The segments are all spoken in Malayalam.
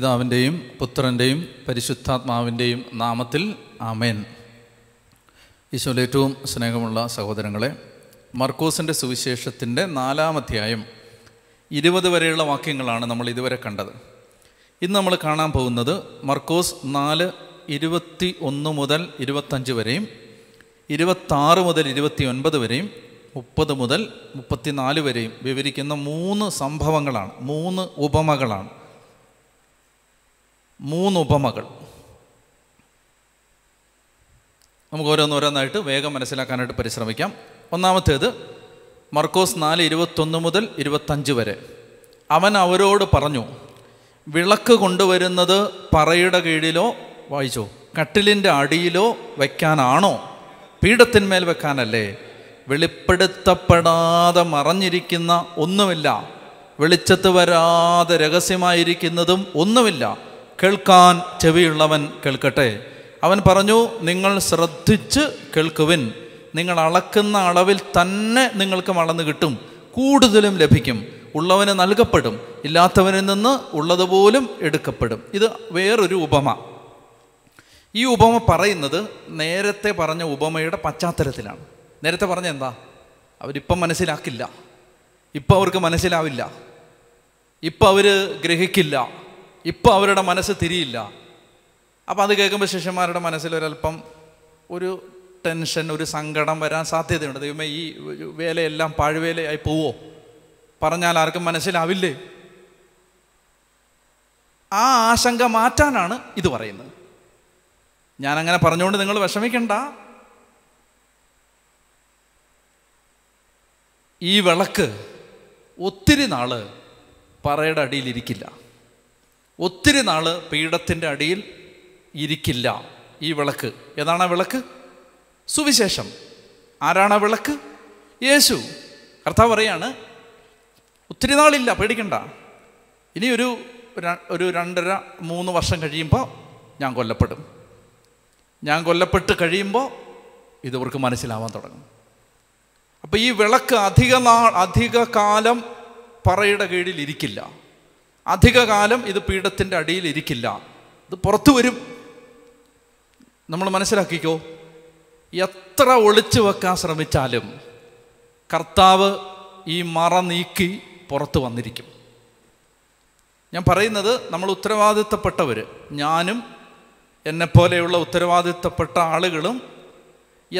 പിതാവിൻ്റെയും പുത്രൻ്റെയും പരിശുദ്ധാത്മാവിൻ്റെയും നാമത്തിൽ ആമേൻ ഈശോയിൽ ഏറ്റവും സ്നേഹമുള്ള സഹോദരങ്ങളെ മർക്കോസിൻ്റെ സുവിശേഷത്തിൻ്റെ നാലാമധ്യായം ഇരുപത് വരെയുള്ള വാക്യങ്ങളാണ് നമ്മൾ ഇതുവരെ കണ്ടത് ഇന്ന് നമ്മൾ കാണാൻ പോകുന്നത് മർക്കോസ് നാല് ഇരുപത്തി ഒന്ന് മുതൽ ഇരുപത്തഞ്ച് വരെയും ഇരുപത്താറ് മുതൽ ഇരുപത്തി ഒൻപത് വരെയും മുപ്പത് മുതൽ മുപ്പത്തിനാല് വരെയും വിവരിക്കുന്ന മൂന്ന് സംഭവങ്ങളാണ് മൂന്ന് ഉപമകളാണ് മൂന്ന് ഉപമകൾ നമുക്ക് ഓരോന്നോരോന്നായിട്ട് വേഗം മനസ്സിലാക്കാനായിട്ട് പരിശ്രമിക്കാം ഒന്നാമത്തേത് മർക്കോസ് നാല് ഇരുപത്തൊന്ന് മുതൽ ഇരുപത്തഞ്ച് വരെ അവൻ അവരോട് പറഞ്ഞു വിളക്ക് കൊണ്ടുവരുന്നത് പറയുടെ കീഴിലോ വായിച്ചോ കട്ടിലിൻ്റെ അടിയിലോ വയ്ക്കാനാണോ പീഠത്തിന്മേൽ വെക്കാനല്ലേ വെളിപ്പെടുത്തപ്പെടാതെ മറഞ്ഞിരിക്കുന്ന ഒന്നുമില്ല വെളിച്ചത്ത് വരാതെ രഹസ്യമായിരിക്കുന്നതും ഒന്നുമില്ല കേൾക്കാൻ ചെവിയുള്ളവൻ കേൾക്കട്ടെ അവൻ പറഞ്ഞു നിങ്ങൾ ശ്രദ്ധിച്ച് കേൾക്കുവിൻ നിങ്ങൾ അളക്കുന്ന അളവിൽ തന്നെ നിങ്ങൾക്ക് വളർന്നു കിട്ടും കൂടുതലും ലഭിക്കും ഉള്ളവന് നൽകപ്പെടും ഇല്ലാത്തവനിൽ നിന്ന് ഉള്ളതുപോലും എടുക്കപ്പെടും ഇത് വേറൊരു ഉപമ ഈ ഉപമ പറയുന്നത് നേരത്തെ പറഞ്ഞ ഉപമയുടെ പശ്ചാത്തലത്തിലാണ് നേരത്തെ പറഞ്ഞ എന്താ അവരിപ്പം മനസ്സിലാക്കില്ല ഇപ്പം അവർക്ക് മനസ്സിലാവില്ല ഇപ്പം അവർ ഗ്രഹിക്കില്ല ഇപ്പോൾ അവരുടെ മനസ്സ് തിരിയില്ല അപ്പോൾ അത് കേൾക്കുമ്പോൾ ശിഷ്യന്മാരുടെ മനസ്സിൽ ഒരല്പം ഒരു ടെൻഷൻ ഒരു സങ്കടം വരാൻ സാധ്യതയുണ്ട് ദൈവമേ ഈ വേലയെല്ലാം പാഴ്വേലയായി പോവോ പറഞ്ഞാൽ ആർക്കും മനസ്സിലാവില്ലേ ആ ആശങ്ക മാറ്റാനാണ് ഇത് പറയുന്നത് ഞാനങ്ങനെ പറഞ്ഞുകൊണ്ട് നിങ്ങൾ വിഷമിക്കണ്ട ഈ വിളക്ക് ഒത്തിരി നാൾ പറയുടെ അടിയിലിരിക്കില്ല ഒത്തിരി നാൾ പീഠത്തിൻ്റെ അടിയിൽ ഇരിക്കില്ല ഈ വിളക്ക് ഏതാണ് ആ വിളക്ക് സുവിശേഷം ആരാണ് ആ വിളക്ക് യേശു കർത്താവ് പറയാണ് ഒത്തിരി നാളില്ല പേടിക്കണ്ട ഇനി ഒരു ഒരു രണ്ടര മൂന്ന് വർഷം കഴിയുമ്പോൾ ഞാൻ കൊല്ലപ്പെടും ഞാൻ കൊല്ലപ്പെട്ട് കഴിയുമ്പോൾ ഇതവർക്ക് മനസ്സിലാവാൻ തുടങ്ങും അപ്പോൾ ഈ വിളക്ക് അധിക നാൾ അധിക കാലം പറയുടെ കീഴിൽ ഇരിക്കില്ല അധികകാലം ഇത് പീഠത്തിൻ്റെ അടിയിൽ ഇരിക്കില്ല ഇത് പുറത്തു വരും നമ്മൾ മനസ്സിലാക്കിക്കോ എത്ര ഒളിച്ചു വെക്കാൻ ശ്രമിച്ചാലും കർത്താവ് ഈ മറ നീക്കി പുറത്തു വന്നിരിക്കും ഞാൻ പറയുന്നത് നമ്മൾ ഉത്തരവാദിത്തപ്പെട്ടവർ ഞാനും എന്നെപ്പോലെയുള്ള ഉത്തരവാദിത്തപ്പെട്ട ആളുകളും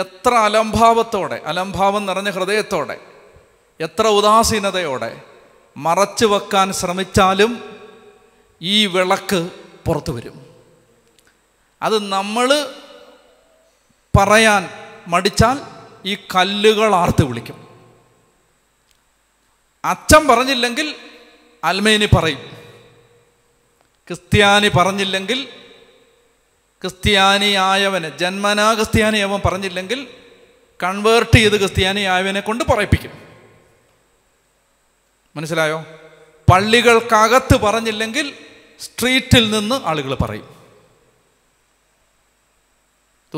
എത്ര അലംഭാവത്തോടെ അലംഭാവം നിറഞ്ഞ ഹൃദയത്തോടെ എത്ര ഉദാസീനതയോടെ മറച്ചു വെക്കാൻ ശ്രമിച്ചാലും ഈ വിളക്ക് പുറത്തു വരും അത് നമ്മൾ പറയാൻ മടിച്ചാൽ ഈ കല്ലുകൾ ആർത്ത് വിളിക്കും അച്ഛൻ പറഞ്ഞില്ലെങ്കിൽ അൽമേനി പറയും ക്രിസ്ത്യാനി പറഞ്ഞില്ലെങ്കിൽ ക്രിസ്ത്യാനിയായവന് ജന്മനാ ക്രിസ്ത്യാനിയവൻ പറഞ്ഞില്ലെങ്കിൽ കൺവേർട്ട് ചെയ്ത് ക്രിസ്ത്യാനിയായവനെ കൊണ്ട് പറയിപ്പിക്കും മനസ്സിലായോ പള്ളികൾക്കകത്ത് പറഞ്ഞില്ലെങ്കിൽ സ്ട്രീറ്റിൽ നിന്ന് ആളുകൾ പറയും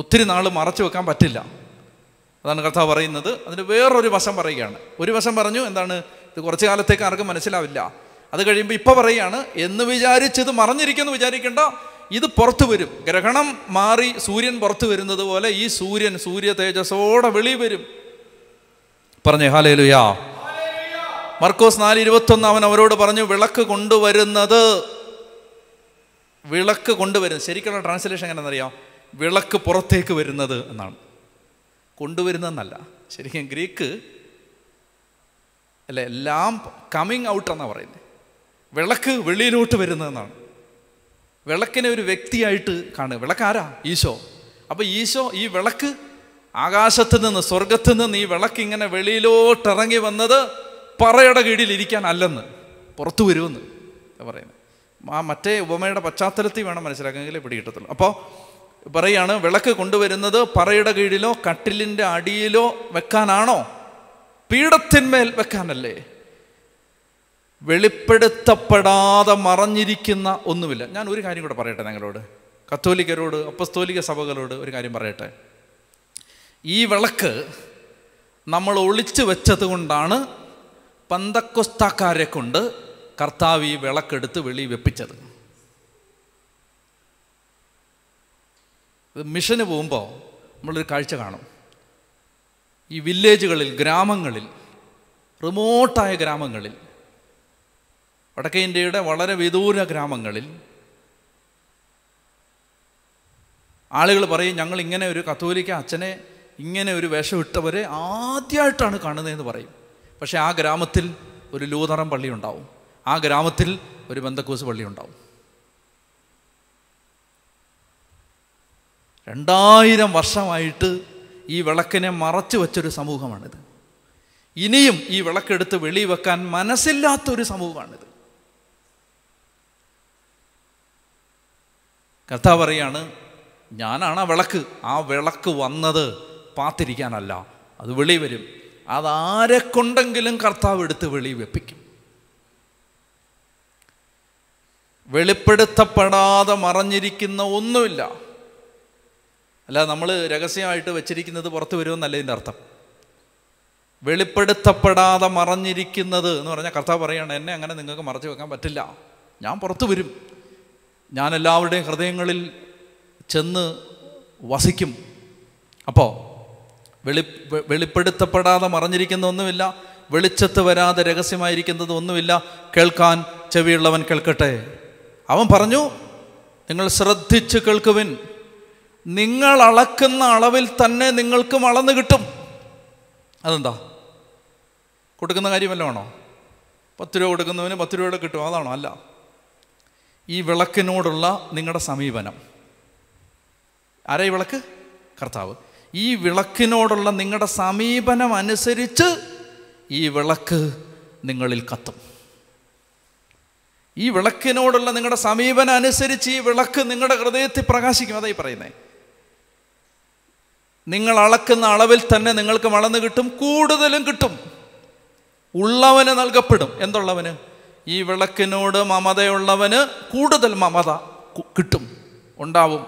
ഒത്തിരി നാൾ മറച്ചു വെക്കാൻ പറ്റില്ല അതാണ് കർത്താവ് പറയുന്നത് അതിന് വേറൊരു വശം പറയുകയാണ് ഒരു വശം പറഞ്ഞു എന്താണ് ഇത് കുറച്ച് കാലത്തേക്ക് ആർക്കും മനസ്സിലാവില്ല അത് കഴിയുമ്പോൾ ഇപ്പോൾ പറയുകയാണ് എന്ന് വിചാരിച്ച് ഇത് മറഞ്ഞിരിക്കുമെന്ന് വിചാരിക്കേണ്ട ഇത് പുറത്തു വരും ഗ്രഹണം മാറി സൂര്യൻ പുറത്തു വരുന്നത് പോലെ ഈ സൂര്യൻ സൂര്യ തേജസ്സോടെ വെളി വരും പറഞ്ഞേ ഹാലേലുയാ മർക്കോസ് നാല് ഇരുപത്തൊന്ന് അവൻ അവരോട് പറഞ്ഞു വിളക്ക് കൊണ്ടുവരുന്നത് വിളക്ക് കൊണ്ടുവരുന്നത് ശരിക്കുള്ള ട്രാൻസ്ലേഷൻ എങ്ങനെയാണെന്നറിയാം വിളക്ക് പുറത്തേക്ക് വരുന്നത് എന്നാണ് കൊണ്ടുവരുന്നതെന്നല്ല ശരിക്കും ഗ്രീക്ക് അല്ല എല്ലാം കമ്മിങ് ഔട്ട് എന്നാണ് പറയുന്നത് വിളക്ക് വെളിയിലോട്ട് വരുന്നതെന്നാണ് വിളക്കിനെ ഒരു വ്യക്തിയായിട്ട് കാണുക വിളക്കാരാ ഈശോ അപ്പോൾ ഈശോ ഈ വിളക്ക് ആകാശത്ത് നിന്ന് സ്വർഗത്ത് നിന്ന് ഈ വിളക്ക് ഇങ്ങനെ വെളിയിലോട്ടിറങ്ങി വന്നത് പറയുടെ കീഴിലിരിക്കാൻ അല്ലെന്ന് പുറത്തു വരുമെന്ന് പറയുന്നത് ആ മറ്റേ ഉപമയുടെ പശ്ചാത്തലത്തിൽ വേണം മനസ്സിലാക്കുമെങ്കിൽ പിടി കിട്ടത്തുള്ളൂ അപ്പോൾ പറയാണ് വിളക്ക് കൊണ്ടുവരുന്നത് പറയുടെ കീഴിലോ കട്ടിലിൻ്റെ അടിയിലോ വെക്കാനാണോ പീഠത്തിന്മേൽ വെക്കാനല്ലേ വെളിപ്പെടുത്തപ്പെടാതെ മറഞ്ഞിരിക്കുന്ന ഒന്നുമില്ല ഞാൻ ഒരു കാര്യം കൂടെ പറയട്ടെ ഞങ്ങളോട് കത്തോലിക്കരോട് അപ്പസ്തോലിക സഭകളോട് ഒരു കാര്യം പറയട്ടെ ഈ വിളക്ക് നമ്മൾ ഒളിച്ചു വെച്ചത് കൊണ്ടാണ് പന്തക്കൊസ്താക്കാരെ കൊണ്ട് കർത്താവ് ഈ വിളക്കെടുത്ത് വെളി വെപ്പിച്ചത് മിഷന് പോകുമ്പോൾ നമ്മളൊരു കാഴ്ച കാണും ഈ വില്ലേജുകളിൽ ഗ്രാമങ്ങളിൽ റിമോട്ടായ ഗ്രാമങ്ങളിൽ വടക്കേ ഇന്ത്യയുടെ വളരെ വിദൂര ഗ്രാമങ്ങളിൽ ആളുകൾ പറയും ഞങ്ങൾ ഇങ്ങനെ ഒരു കത്തോലിക്ക അച്ഛനെ ഇങ്ങനെ ഒരു വേഷമിട്ടവരെ ആദ്യമായിട്ടാണ് കാണുന്നതെന്ന് പറയും പക്ഷേ ആ ഗ്രാമത്തിൽ ഒരു ലൂതറം പള്ളി ഉണ്ടാവും ആ ഗ്രാമത്തിൽ ഒരു ബന്ധക്കൂസ് പള്ളി ഉണ്ടാവും രണ്ടായിരം വർഷമായിട്ട് ഈ വിളക്കിനെ മറച്ചു വെച്ചൊരു സമൂഹമാണിത് ഇനിയും ഈ വിളക്കെടുത്ത് വെളി വെക്കാൻ മനസ്സില്ലാത്തൊരു സമൂഹമാണിത് കഥ പറയാണ് ഞാനാണ് ആ വിളക്ക് ആ വിളക്ക് വന്നത് പാത്തിരിക്കാനല്ല അത് വെളി വരും അതാരെ കൊണ്ടെങ്കിലും കർത്താവ് എടുത്ത് വെളി വെപ്പിക്കും വെളിപ്പെടുത്തപ്പെടാതെ മറഞ്ഞിരിക്കുന്ന ഒന്നുമില്ല അല്ല നമ്മൾ രഹസ്യമായിട്ട് വെച്ചിരിക്കുന്നത് പുറത്തു വരുമെന്നല്ല ഇതിൻ്റെ അർത്ഥം വെളിപ്പെടുത്തപ്പെടാതെ മറഞ്ഞിരിക്കുന്നത് എന്ന് പറഞ്ഞാൽ കർത്താവ് പറയുകയാണ് എന്നെ അങ്ങനെ നിങ്ങൾക്ക് മറച്ചു വെക്കാൻ പറ്റില്ല ഞാൻ പുറത്തു വരും ഞാൻ എല്ലാവരുടെയും ഹൃദയങ്ങളിൽ ചെന്ന് വസിക്കും അപ്പോൾ വെളി വെളിപ്പെടുത്തപ്പെടാതെ മറഞ്ഞിരിക്കുന്ന ഒന്നുമില്ല വെളിച്ചത്ത് വരാതെ രഹസ്യമായിരിക്കുന്നത് ഒന്നുമില്ല കേൾക്കാൻ ചെവിയുള്ളവൻ കേൾക്കട്ടെ അവൻ പറഞ്ഞു നിങ്ങൾ ശ്രദ്ധിച്ച് കേൾക്കുവിൻ നിങ്ങൾ അളക്കുന്ന അളവിൽ തന്നെ നിങ്ങൾക്കും അളന്ന് കിട്ടും അതെന്താ കൊടുക്കുന്ന കാര്യമല്ല വേണോ പത്ത് രൂപ കൊടുക്കുന്നവന് പത്ത് രൂപയുടെ കിട്ടും അതാണോ അല്ല ഈ വിളക്കിനോടുള്ള നിങ്ങളുടെ സമീപനം ആരാ ഈ വിളക്ക് കർത്താവ് ഈ വിളക്കിനോടുള്ള നിങ്ങളുടെ സമീപനം അനുസരിച്ച് ഈ വിളക്ക് നിങ്ങളിൽ കത്തും ഈ വിളക്കിനോടുള്ള നിങ്ങളുടെ സമീപനം അനുസരിച്ച് ഈ വിളക്ക് നിങ്ങളുടെ ഹൃദയത്തിൽ പ്രകാശിക്കും അതായി പറയുന്നത് നിങ്ങൾ അളക്കുന്ന അളവിൽ തന്നെ നിങ്ങൾക്ക് വളർന്നു കിട്ടും കൂടുതലും കിട്ടും ഉള്ളവന് നൽകപ്പെടും എന്തുള്ളവന് ഈ വിളക്കിനോട് മമതയുള്ളവന് കൂടുതൽ മമത കിട്ടും ഉണ്ടാവും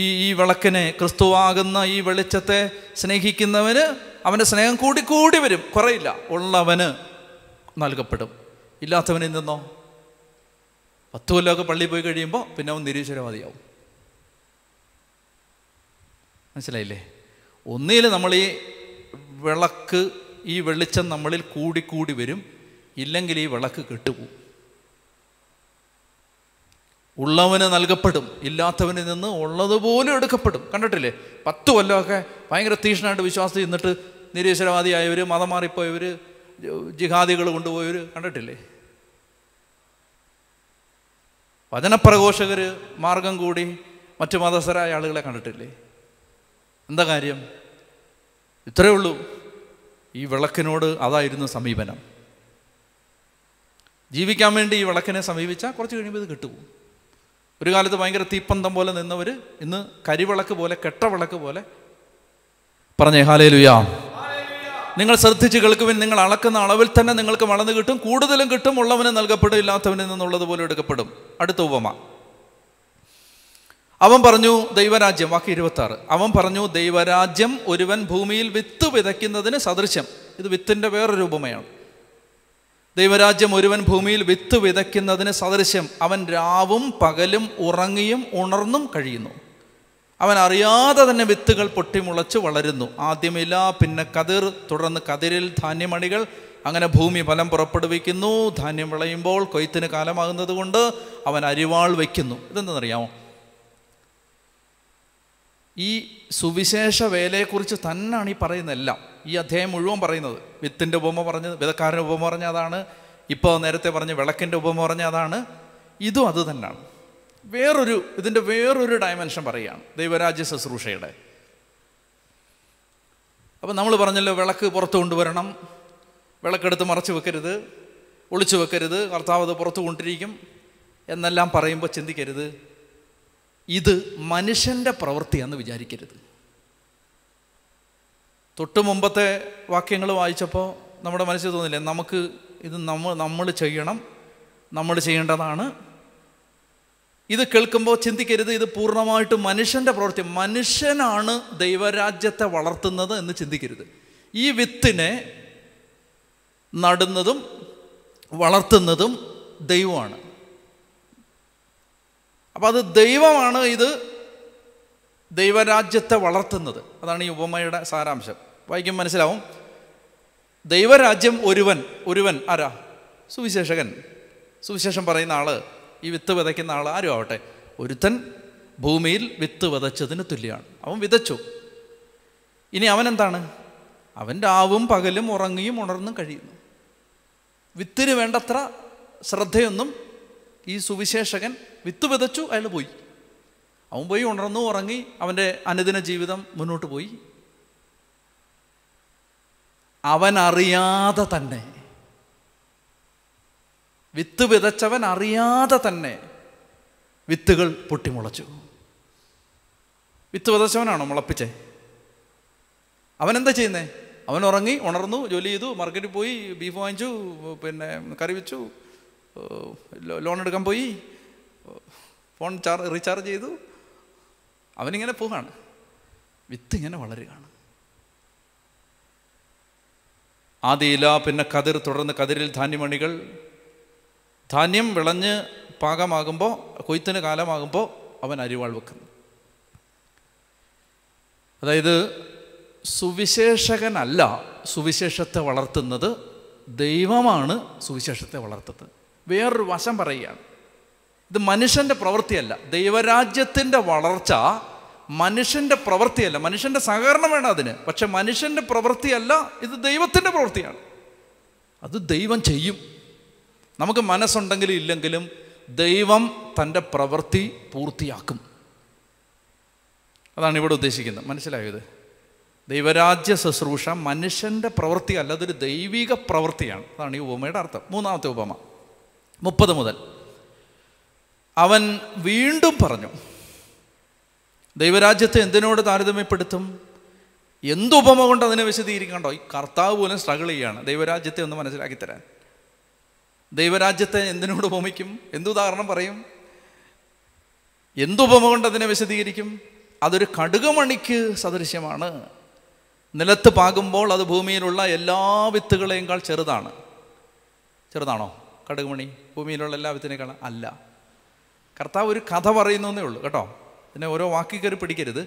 ഈ ഈ വിളക്കിനെ ക്രിസ്തുവാകുന്ന ഈ വെളിച്ചത്തെ സ്നേഹിക്കുന്നവന് അവൻ്റെ സ്നേഹം കൂടിക്കൂടി വരും കുറയില്ല ഉള്ളവന് നൽകപ്പെടും ഇല്ലാത്തവനിൽ നിന്നോ പത്ത് കൊല്ലമൊക്കെ പള്ളിയിൽ പോയി കഴിയുമ്പോൾ പിന്നെ അവൻ നിരീശ്വരവാദിയാവും മനസ്സിലായില്ലേ ഒന്നിൽ നമ്മൾ ഈ വിളക്ക് ഈ വെളിച്ചം നമ്മളിൽ കൂടിക്കൂടി വരും ഇല്ലെങ്കിൽ ഈ വിളക്ക് കെട്ടുപോകും ഉള്ളവന് നൽകപ്പെടും ഇല്ലാത്തവനിൽ നിന്ന് ഉള്ളതുപോലും എടുക്കപ്പെടും കണ്ടിട്ടില്ലേ പത്ത് കൊല്ലമൊക്കെ ഭയങ്കര തീഷ്ണമായിട്ട് വിശ്വാസത്തിൽ നിന്നിട്ട് നിരീശ്വരവാദിയായവർ മതം മാറിപ്പോയവർ ജിഹാദികൾ കൊണ്ടുപോയവർ കണ്ടിട്ടില്ലേ വചനപ്രഘോഷകർ മാർഗം കൂടി മറ്റു മതസ്ഥരായ ആളുകളെ കണ്ടിട്ടില്ലേ എന്താ കാര്യം ഇത്രയേ ഉള്ളൂ ഈ വിളക്കിനോട് അതായിരുന്നു സമീപനം ജീവിക്കാൻ വേണ്ടി ഈ വിളക്കിനെ സമീപിച്ചാൽ കുറച്ച് കഴിയുമ്പോൾ ഇത് കിട്ടുപോകും ഒരു കാലത്ത് ഭയങ്കര തീപ്പന്തം പോലെ നിന്നവർ ഇന്ന് കരിവിളക്ക് പോലെ കെട്ടവിളക്ക് പോലെ പറഞ്ഞേ ഹാലേ ലുയാ നിങ്ങൾ ശ്രദ്ധിച്ച് കേൾക്കുവിൻ നിങ്ങൾ അളക്കുന്ന അളവിൽ തന്നെ നിങ്ങൾക്ക് വളർന്നു കിട്ടും കൂടുതലും കിട്ടും ഉള്ളവന് നൽകപ്പെടും ഇല്ലാത്തവനിൽ നിന്നുള്ളത് പോലെ എടുക്കപ്പെടും അടുത്ത ഉപമ അവൻ പറഞ്ഞു ദൈവരാജ്യം വാക്ക് ഇരുപത്തി ആറ് അവൻ പറഞ്ഞു ദൈവരാജ്യം ഒരുവൻ ഭൂമിയിൽ വിത്ത് വിതയ്ക്കുന്നതിന് സദൃശ്യം ഇത് വിത്തിൻ്റെ വേറൊരു ഉപമയാണ് ദൈവരാജ്യം ഒരുവൻ ഭൂമിയിൽ വിത്ത് വിതയ്ക്കുന്നതിന് സദൃശ്യം അവൻ രാവും പകലും ഉറങ്ങിയും ഉണർന്നും കഴിയുന്നു അവൻ അറിയാതെ തന്നെ വിത്തുകൾ പൊട്ടിമുളച്ച് വളരുന്നു ആദ്യമില്ല പിന്നെ കതിർ തുടർന്ന് കതിരിൽ ധാന്യമണികൾ അങ്ങനെ ഭൂമി ഫലം പുറപ്പെടുവിക്കുന്നു ധാന്യം വിളയുമ്പോൾ കൊയ്ത്തിന് കാലമാകുന്നത് കൊണ്ട് അവൻ അരിവാൾ വയ്ക്കുന്നു ഇതെന്തെന്നറിയാമോ ഈ സുവിശേഷ വേലയെക്കുറിച്ച് തന്നെയാണ് ഈ പറയുന്നതെല്ലാം ഈ അധ്യായം മുഴുവൻ പറയുന്നത് വിത്തിൻ്റെ ഉപമ പറഞ്ഞത് വിതക്കാരൻ്റെ ഉപമ പറഞ്ഞ അതാണ് ഇപ്പോൾ നേരത്തെ പറഞ്ഞ വിളക്കിൻ്റെ ഉപമ പറഞ്ഞ അതാണ് ഇതും അത് തന്നെയാണ് വേറൊരു ഇതിൻ്റെ വേറൊരു ഡയമെൻഷൻ പറയുകയാണ് ദൈവരാജ്യ ശുശ്രൂഷയുടെ അപ്പം നമ്മൾ പറഞ്ഞല്ലോ വിളക്ക് പുറത്ത് കൊണ്ടുവരണം വിളക്കെടുത്ത് മറച്ചു വെക്കരുത് ഒളിച്ചു വെക്കരുത് കർത്താവ് അത് പുറത്തു കൊണ്ടിരിക്കും എന്നെല്ലാം പറയുമ്പോൾ ചിന്തിക്കരുത് ഇത് മനുഷ്യൻ്റെ പ്രവൃത്തിയാണെന്ന് വിചാരിക്കരുത് തൊട്ട് മുമ്പത്തെ വാക്യങ്ങൾ വായിച്ചപ്പോൾ നമ്മുടെ മനസ്സിൽ തോന്നില്ലേ നമുക്ക് ഇത് നമ്മൾ നമ്മൾ ചെയ്യണം നമ്മൾ ചെയ്യേണ്ടതാണ് ഇത് കേൾക്കുമ്പോൾ ചിന്തിക്കരുത് ഇത് പൂർണ്ണമായിട്ടും മനുഷ്യൻ്റെ പ്രവൃത്തി മനുഷ്യനാണ് ദൈവരാജ്യത്തെ വളർത്തുന്നത് എന്ന് ചിന്തിക്കരുത് ഈ വിത്തിനെ നടുന്നതും വളർത്തുന്നതും ദൈവമാണ് അപ്പോൾ അത് ദൈവമാണ് ഇത് ദൈവരാജ്യത്തെ വളർത്തുന്നത് അതാണ് ഈ ഉപമയുടെ സാരാംശം വായിക്കുമ്പോൾ മനസ്സിലാവും ദൈവരാജ്യം ഒരുവൻ ഒരുവൻ ആരാ സുവിശേഷകൻ സുവിശേഷം പറയുന്ന ആൾ ഈ വിത്ത് വിതയ്ക്കുന്ന ആൾ ആരും ആവട്ടെ ഒരുത്തൻ ഭൂമിയിൽ വിത്ത് വിതച്ചതിന് തുല്യമാണ് അവൻ വിതച്ചു ഇനി അവൻ എന്താണ് അവൻ രാവും പകലും ഉറങ്ങിയും ഉണർന്നും കഴിയുന്നു വിത്തിന് വേണ്ടത്ര ശ്രദ്ധയൊന്നും ഈ സുവിശേഷകൻ വിത്ത് വിതച്ചു അയാൾ പോയി അവൻ പോയി ഉണർന്നു ഉറങ്ങി അവൻ്റെ അനുദിന ജീവിതം മുന്നോട്ട് പോയി അവൻ അറിയാതെ തന്നെ വിത്ത് വിതച്ചവൻ അറിയാതെ തന്നെ വിത്തുകൾ പൊട്ടിമുളച്ചു വിത്ത് വിതച്ചവനാണോ മുളപ്പിച്ചേ അവനെന്താ ചെയ്യുന്നേ അവൻ ഉറങ്ങി ഉണർന്നു ജോലി ചെയ്തു മാർക്കറ്റിൽ പോയി ബീഫ് വാങ്ങിച്ചു പിന്നെ കറി വെച്ചു ലോൺ എടുക്കാൻ പോയി ഫോൺ ചാർജ് റീചാർജ് ചെയ്തു അവനിങ്ങനെ പോവുകയാണ് വിത്ത് ഇങ്ങനെ വളരുകയാണ് ആദ്യ ഇല പിന്നെ കതിർ തുടർന്ന് കതിരിൽ ധാന്യമണികൾ ധാന്യം വിളഞ്ഞ് പാകമാകുമ്പോൾ കൊയ്ത്തിന് കാലമാകുമ്പോൾ അവൻ അരിവാൾ വെക്കുന്നു അതായത് സുവിശേഷകനല്ല സുവിശേഷത്തെ വളർത്തുന്നത് ദൈവമാണ് സുവിശേഷത്തെ വളർത്തുന്നത് വേറൊരു വശം പറയുകയാണ് ഇത് മനുഷ്യൻ്റെ പ്രവൃത്തിയല്ല ദൈവരാജ്യത്തിൻ്റെ വളർച്ച മനുഷ്യൻ്റെ പ്രവൃത്തിയല്ല മനുഷ്യൻ്റെ സഹകരണം വേണം അതിന് പക്ഷെ മനുഷ്യൻ്റെ പ്രവൃത്തിയല്ല ഇത് ദൈവത്തിൻ്റെ പ്രവൃത്തിയാണ് അത് ദൈവം ചെയ്യും നമുക്ക് മനസ്സുണ്ടെങ്കിലും ഇല്ലെങ്കിലും ദൈവം തൻ്റെ പ്രവൃത്തി പൂർത്തിയാക്കും അതാണ് ഇവിടെ ഉദ്ദേശിക്കുന്നത് മനസ്സിലായത് ദൈവരാജ്യ ശുശ്രൂഷ മനുഷ്യൻ്റെ പ്രവൃത്തി അല്ല അതൊരു ദൈവിക പ്രവൃത്തിയാണ് അതാണ് ഈ ഉപമയുടെ അർത്ഥം മൂന്നാമത്തെ ഉപമ മുപ്പത് മുതൽ അവൻ വീണ്ടും പറഞ്ഞു ദൈവരാജ്യത്തെ എന്തിനോട് താരതമ്യപ്പെടുത്തും എന്തുപമ കൊണ്ട് അതിനെ വിശദീകരിക്കണ്ടോ ഈ കർത്താവ് പോലും സ്ട്രഗിൾ ചെയ്യുകയാണ് ദൈവരാജ്യത്തെ ഒന്ന് മനസ്സിലാക്കി തരാൻ ദൈവരാജ്യത്തെ എന്തിനോട് ഉപമിക്കും എന്തുദാഹരണം പറയും എന്തുപമ കൊണ്ട് അതിനെ വിശദീകരിക്കും അതൊരു കടുകുമണിക്ക് സദൃശ്യമാണ് നിലത്ത് പാകുമ്പോൾ അത് ഭൂമിയിലുള്ള എല്ലാ വിത്തുകളെക്കാൾ ചെറുതാണ് ചെറുതാണോ കടുകുമണി ഭൂമിയിലുള്ള എല്ലാ വിത്തിനേക്കാൾ അല്ല കർത്താവ് ഒരു കഥ പറയുന്നേ ഉള്ളൂ കേട്ടോ ഇതിനെ ഓരോ വാക്കി കയറി പിടിക്കരുത്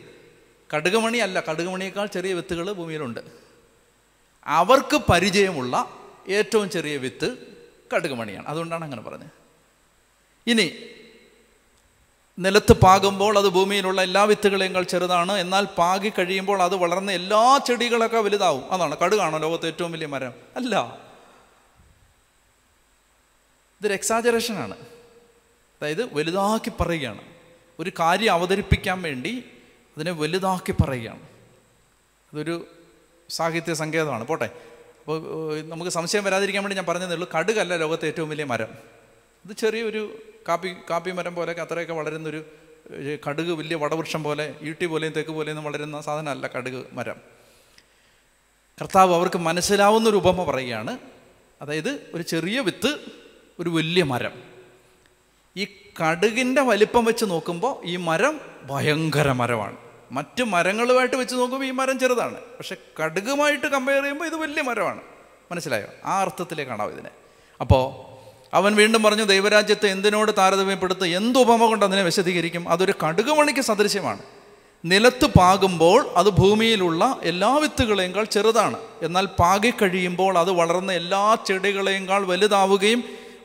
കടുകുമണി അല്ല കടുകുമണിയേക്കാൾ ചെറിയ വിത്തുകൾ ഭൂമിയിലുണ്ട് അവർക്ക് പരിചയമുള്ള ഏറ്റവും ചെറിയ വിത്ത് കടുകുമണിയാണ് അതുകൊണ്ടാണ് അങ്ങനെ പറഞ്ഞത് ഇനി നിലത്ത് പാകുമ്പോൾ അത് ഭൂമിയിലുള്ള എല്ലാ വിത്തുകളെയും ചെറുതാണ് എന്നാൽ പാകി കഴിയുമ്പോൾ അത് വളർന്ന എല്ലാ ചെടികളൊക്കെ വലുതാവും അതാണ് കടുകാണോ ലോകത്തെ ഏറ്റവും വലിയ മരം അല്ല ഇതൊരു എക്സാജറേഷനാണ് അതായത് വലുതാക്കി പറയുകയാണ് ഒരു കാര്യം അവതരിപ്പിക്കാൻ വേണ്ടി അതിനെ വലുതാക്കി പറയുകയാണ് അതൊരു സാഹിത്യ സങ്കേതമാണ് പോട്ടെ അപ്പോൾ നമുക്ക് സംശയം വരാതിരിക്കാൻ വേണ്ടി ഞാൻ പറഞ്ഞതേ ഉള്ളൂ കടുകല്ല ലോകത്തെ ഏറ്റവും വലിയ മരം ഇത് ചെറിയൊരു കാപ്പി കാപ്പി മരം പോലെയൊക്കെ അത്രയൊക്കെ വളരുന്നൊരു കടുക് വലിയ വടവൃക്ഷം പോലെ ഈട്ടി പോലെയും തെക്ക് പോലെയൊന്നും വളരുന്ന സാധനമല്ല കടുക് മരം കർത്താവ് അവർക്ക് മനസ്സിലാവുന്നൊരു ഉപമ പറയുകയാണ് അതായത് ഒരു ചെറിയ വിത്ത് ഒരു വലിയ മരം ഈ കടുകിൻ്റെ വലിപ്പം വെച്ച് നോക്കുമ്പോൾ ഈ മരം ഭയങ്കര മരമാണ് മറ്റ് മരങ്ങളുമായിട്ട് വെച്ച് നോക്കുമ്പോൾ ഈ മരം ചെറുതാണ് പക്ഷെ കടുകുമായിട്ട് കമ്പയർ ചെയ്യുമ്പോൾ ഇത് വലിയ മരമാണ് മനസ്സിലായോ ആ കാണാം ഇതിനെ അപ്പോൾ അവൻ വീണ്ടും പറഞ്ഞു ദൈവരാജ്യത്തെ എന്തിനോട് താരതമ്യപ്പെടുത്ത് എന്ത് ഉപമ കൊണ്ട് അതിനെ വിശദീകരിക്കും അതൊരു കടുകുമണിക്ക് സദൃശ്യമാണ് നിലത്ത് പാകുമ്പോൾ അത് ഭൂമിയിലുള്ള എല്ലാ വിത്തുകളേക്കാൾ ചെറുതാണ് എന്നാൽ പാകിക്കഴിയുമ്പോൾ അത് വളർന്ന എല്ലാ ചെടികളേക്കാൾ വലുതാവുകയും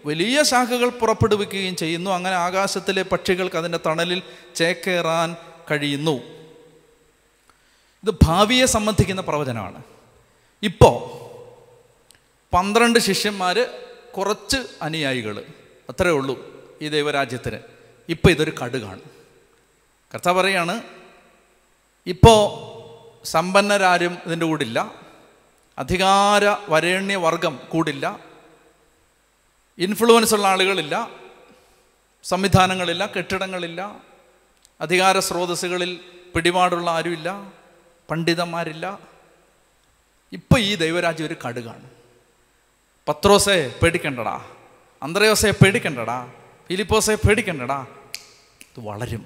വലിയ ശാഖകൾ പുറപ്പെടുവിക്കുകയും ചെയ്യുന്നു അങ്ങനെ ആകാശത്തിലെ പക്ഷികൾക്ക് അതിൻ്റെ തണലിൽ ചേക്കേറാൻ കഴിയുന്നു ഇത് ഭാവിയെ സംബന്ധിക്കുന്ന പ്രവചനമാണ് ഇപ്പോൾ പന്ത്രണ്ട് ശിഷ്യന്മാർ കുറച്ച് അനുയായികൾ അത്രേ ഉള്ളൂ ഈ ദൈവരാജ്യത്തിന് ഇപ്പോൾ ഇതൊരു കടുകാണ് കർത്ത പറയാണ് ഇപ്പോൾ സമ്പന്നരാരും ഇതിൻ്റെ കൂടില്ല അധികാര വർഗം കൂടില്ല ഇൻഫ്ലുവൻസ് ഉള്ള ആളുകളില്ല സംവിധാനങ്ങളില്ല കെട്ടിടങ്ങളില്ല അധികാര സ്രോതസ്സുകളിൽ പിടിപാടുള്ള ആരുമില്ല പണ്ഡിതന്മാരില്ല ഇപ്പം ഈ ദൈവരാജ്യം ഒരു കടുകാണ് പത്രോസെ പേടിക്കണ്ടടാ അന്ത്രയോസെ പേടിക്കണ്ടടാ ഫിലിപ്പോസെ പേടിക്കണ്ടടാ ഇത് വളരും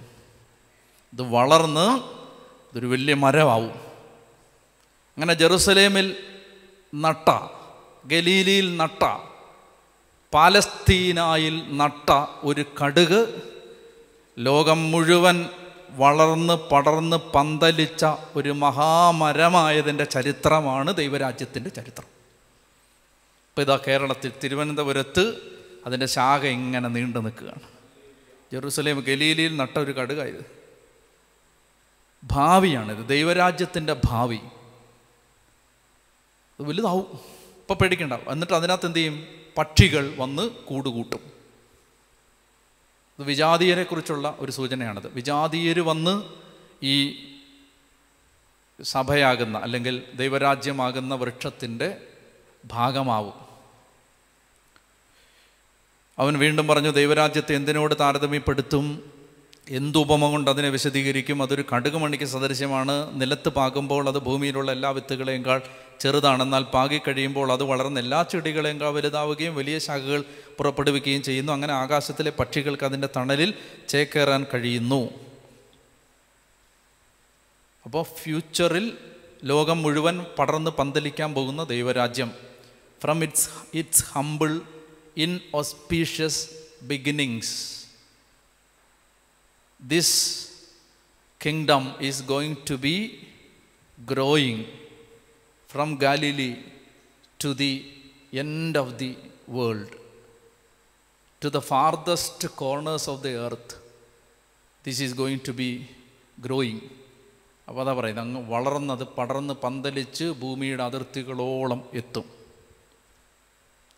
ഇത് വളർന്ന് ഇതൊരു വലിയ മരമാവും അങ്ങനെ ജെറുസലേമിൽ നട്ട ഗലീലിയിൽ നട്ട പാലസ്തീനായിൽ നട്ട ഒരു കടുക് ലോകം മുഴുവൻ വളർന്ന് പടർന്ന് പന്തലിച്ച ഒരു മഹാമരമായതിൻ്റെ ചരിത്രമാണ് ദൈവരാജ്യത്തിൻ്റെ ചരിത്രം ഇപ്പോൾ ഇതാ കേരളത്തിൽ തിരുവനന്തപുരത്ത് അതിൻ്റെ ശാഖ ഇങ്ങനെ നീണ്ടു നിൽക്കുകയാണ് ജെറുസലേം ഗലീലിയിൽ നട്ട ഒരു കടുകായത് ഭാവിയാണിത് ദൈവരാജ്യത്തിൻ്റെ ഭാവി വലുതാവും ഇപ്പോൾ പേടിക്കണ്ട എന്നിട്ട് അതിനകത്ത് എന്ത് ചെയ്യും പക്ഷികൾ വന്ന് കൂടുകൂട്ടും ഇത് കുറിച്ചുള്ള ഒരു സൂചനയാണത് വിജാതീയർ വന്ന് ഈ സഭയാകുന്ന അല്ലെങ്കിൽ ദൈവരാജ്യമാകുന്ന വൃക്ഷത്തിൻ്റെ ഭാഗമാവും അവൻ വീണ്ടും പറഞ്ഞു ദൈവരാജ്യത്തെ എന്തിനോട് താരതമ്യപ്പെടുത്തും എന്തുപമ കൊണ്ട് അതിനെ വിശദീകരിക്കും അതൊരു കടുകുമണിക്ക് സദൃശ്യമാണ് നിലത്ത് പാകുമ്പോൾ അത് ഭൂമിയിലുള്ള എല്ലാ വിത്തുകളേക്കാൾ ചെറുതാണ് എന്നാൽ പാകി കഴിയുമ്പോൾ അത് വളർന്ന് എല്ലാ ചെടികളേക്കാൾ വലുതാവുകയും വലിയ ശാഖകൾ പുറപ്പെടുവിക്കുകയും ചെയ്യുന്നു അങ്ങനെ ആകാശത്തിലെ പക്ഷികൾക്ക് അതിൻ്റെ തണലിൽ ചേക്കേറാൻ കഴിയുന്നു അപ്പോൾ ഫ്യൂച്ചറിൽ ലോകം മുഴുവൻ പടർന്ന് പന്തലിക്കാൻ പോകുന്ന ദൈവരാജ്യം from its its humble inauspicious beginnings this kingdom is going to be growing from Galilee to the end of the world, to the farthest corners of the earth. This is going to be growing. അപ്പോൾ അതാ പറയുന്നത് അങ്ങ് വളർന്നത് പടർന്ന് പന്തലിച്ച് ഭൂമിയുടെ അതിർത്തികളോളം എത്തും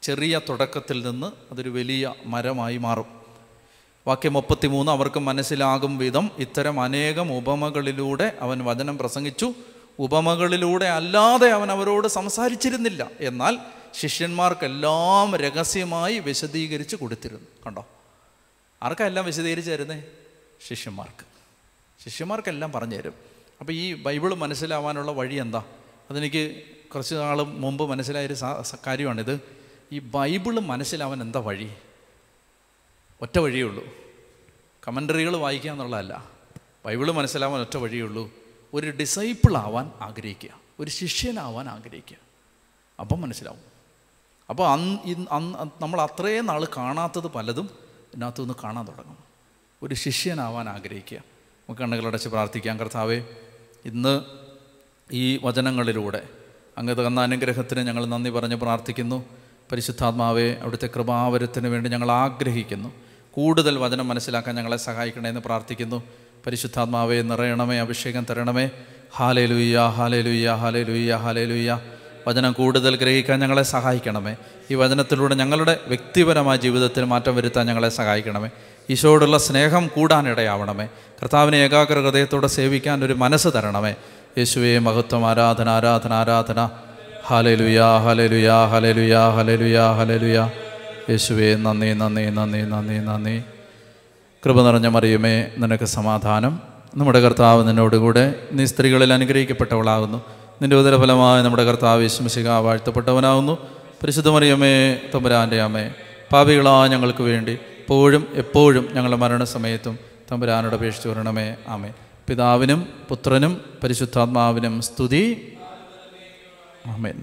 ചെറിയ തുടക്കത്തിൽ നിന്ന് അതൊരു വലിയ മരമായി മാറും വാക്യം മൂന്ന് അവർക്ക് മനസ്സിലാകും വിധം ഇത്തരം അനേകം ഉപമകളിലൂടെ അവൻ വചനം പ്രസംഗിച്ചു ഉപമകളിലൂടെ അല്ലാതെ അവൻ അവരോട് സംസാരിച്ചിരുന്നില്ല എന്നാൽ ശിഷ്യന്മാർക്കെല്ലാം രഹസ്യമായി വിശദീകരിച്ച് കൊടുത്തിരുന്നു കണ്ടോ ആർക്കെല്ലാം വിശദീകരിച്ചു തരുന്നേ ശിഷ്യന്മാർക്ക് ശിഷ്യന്മാർക്കെല്ലാം പറഞ്ഞു തരും അപ്പോൾ ഈ ബൈബിൾ മനസ്സിലാവാനുള്ള വഴി എന്താ അതെനിക്ക് കുറച്ച് നാൾ മുമ്പ് മനസ്സിലായൊരു കാര്യമാണിത് ഈ ബൈബിൾ മനസ്സിലാവാൻ എന്താ വഴി ഒറ്റ വഴിയേ ഉള്ളൂ കമൻ്ററികൾ വായിക്കുക എന്നുള്ളതല്ല ബൈബിള് മനസ്സിലാവാൻ ഒറ്റ വഴിയേ ഉള്ളൂ ഒരു ഡിസൈപ്പിളാവാൻ ആഗ്രഹിക്കുക ഒരു ശിഷ്യനാവാൻ ആഗ്രഹിക്കുക അപ്പം മനസ്സിലാവും അപ്പോൾ അന്ന് നമ്മൾ അത്രയും നാൾ കാണാത്തത് പലതും നിന്ന് കാണാൻ തുടങ്ങും ഒരു ശിഷ്യനാവാൻ ആഗ്രഹിക്കുക നമുക്ക് കണ്ണുകളടച്ച് പ്രാർത്ഥിക്കാം കർത്താവേ ഇന്ന് ഈ വചനങ്ങളിലൂടെ അങ്ങ് തന്ന അനുഗ്രഹത്തിന് ഞങ്ങൾ നന്ദി പറഞ്ഞ് പ്രാർത്ഥിക്കുന്നു പരിശുദ്ധാത്മാവെ അവിടുത്തെ കൃപാവരത്തിന് വേണ്ടി ഞങ്ങൾ ആഗ്രഹിക്കുന്നു കൂടുതൽ വചനം മനസ്സിലാക്കാൻ ഞങ്ങളെ സഹായിക്കണമെന്ന് പ്രാർത്ഥിക്കുന്നു പരിശുദ്ധാത്മാവെ നിറയണമേ അഭിഷേകം തരണമേ ഹാലേ ലുയ്യ ഹാലേ ലുയ്യ ഹാലേ ലുയ്യ ഹാലേ ലുയ്യ വചനം കൂടുതൽ ഗ്രഹിക്കാൻ ഞങ്ങളെ സഹായിക്കണമേ ഈ വചനത്തിലൂടെ ഞങ്ങളുടെ വ്യക്തിപരമായ ജീവിതത്തിൽ മാറ്റം വരുത്താൻ ഞങ്ങളെ സഹായിക്കണമേ ഈശോയോടുള്ള സ്നേഹം കൂടാനിടയാവണമേ കർത്താവിനെ ഏകാഗ്ര ഹൃദയത്തോടെ സേവിക്കാൻ ഒരു മനസ്സ് തരണമേ യേശുവേ മഹത്വം ആരാധന ആരാധന ആരാധന ഹാലലുയാ ഹാലേ ഹലലുയാ ഹാലേ ലുയാ യേശുവേ നന്ദി നന്ദി നന്ദി നന്ദി നന്ദി കൃപ നിറഞ്ഞ മറിയുമേ നിനക്ക് സമാധാനം നമ്മുടെ കർത്താവ് നിന്നോടുകൂടെ നീ സ്ത്രീകളിൽ അനുഗ്രഹിക്കപ്പെട്ടവളാകുന്നു നിന്റെ ഉദരഫലമായി നമ്മുടെ കർത്താവ് യേശുമിശിക വാഴ്ത്തപ്പെട്ടവനാകുന്നു പരിശുദ്ധ മറിയമ്മേ തമ്പുരാൻ്റെ അമ്മേ പാപികളാ ഞങ്ങൾക്ക് വേണ്ടി എപ്പോഴും എപ്പോഴും ഞങ്ങളുടെ മരണസമയത്തും തമ്പുരാനോട് അപേക്ഷിച്ച് വരണമേ ആമേ പിതാവിനും പുത്രനും പരിശുദ്ധാത്മാവിനും സ്തുതി ആമേൻ